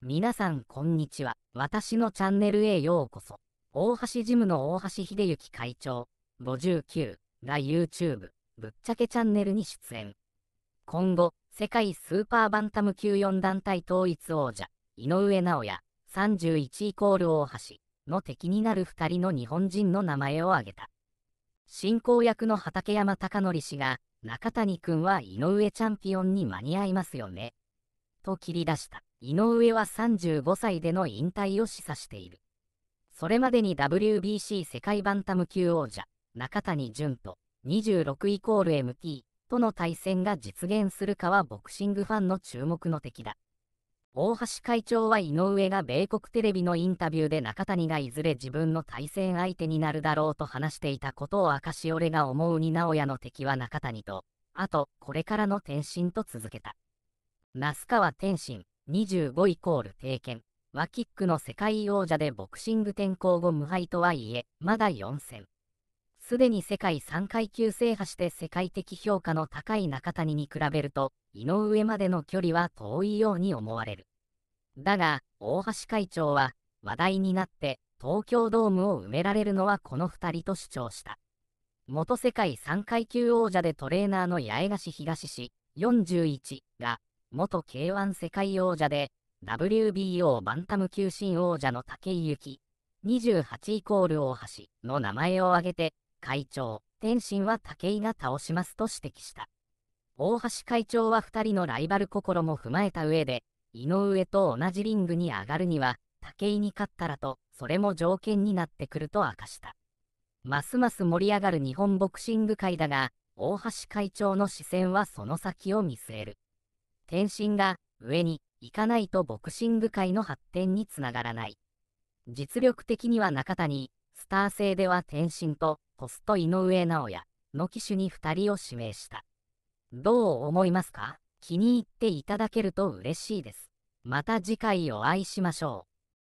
皆さんこんにちは。私のチャンネルへようこそ。大橋ジムの大橋秀幸会長、59が YouTube、ぶっちゃけチャンネルに出演。今後、世界スーパーバンタム級4団体統一王者、井上尚弥、31イコール大橋の敵になる2人の日本人の名前を挙げた。進行役の畠山貴則氏が、中谷君は井上チャンピオンに間に合いますよね。と切り出した。井上は35歳での引退を示唆している。それまでに WBC 世界バンタム級王者、中谷淳と26イコール MT との対戦が実現するかはボクシングファンの注目の敵だ。大橋会長は井上が米国テレビのインタビューで中谷がいずれ自分の対戦相手になるだろうと話していたことを明かし俺が思うに直哉の敵は中谷と、あと、これからの転身と続けた。那須川天心、25イコール定見。ワキックの世界王者でボクシング転向後無敗とはいえ、まだ4戦。すでに世界3階級制覇して世界的評価の高い中谷に比べると、井上までの距離は遠いように思われる。だが、大橋会長は、話題になって、東京ドームを埋められるのはこの2人と主張した。元世界3階級王者でトレーナーの八重樫東氏41が元 K1 世界王者で、WBO バンタム級新王者の武井幸、28イコール大橋の名前を挙げて、会長、天心は武井が倒しますと指摘した。大橋会長は2人のライバル心も踏まえた上で、井上と同じリングに上がるには、武井に勝ったらと、それも条件になってくると明かした。ますます盛り上がる日本ボクシング界だが、大橋会長の視線はその先を見据える。転身が上に行かないとボクシング界の発展につながらない。実力的には中谷、スター性では転身とポスト井上尚弥の機種に2人を指名した。どう思いますか気に入っていただけると嬉しいです。また次回お会いしましょう。